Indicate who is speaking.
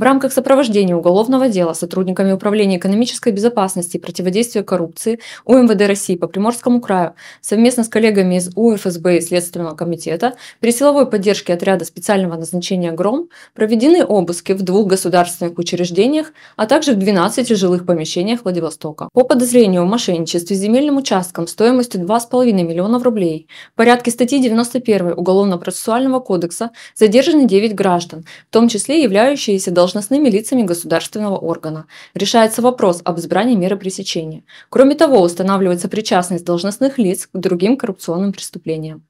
Speaker 1: В рамках сопровождения уголовного дела сотрудниками Управления экономической безопасности и противодействия коррупции УМВД России по Приморскому краю совместно с коллегами из УФСБ и Следственного комитета при силовой поддержке отряда специального назначения «Гром» проведены обыски в двух государственных учреждениях, а также в 12 жилых помещениях Владивостока. По подозрению в мошенничестве с земельным участком стоимостью 2,5 миллиона рублей в порядке статьи 91 Уголовно-процессуального кодекса задержаны 9 граждан, в том числе являющиеся должностными должностными лицами государственного органа. Решается вопрос об избрании меры пресечения. Кроме того, устанавливается причастность должностных лиц к другим коррупционным преступлениям.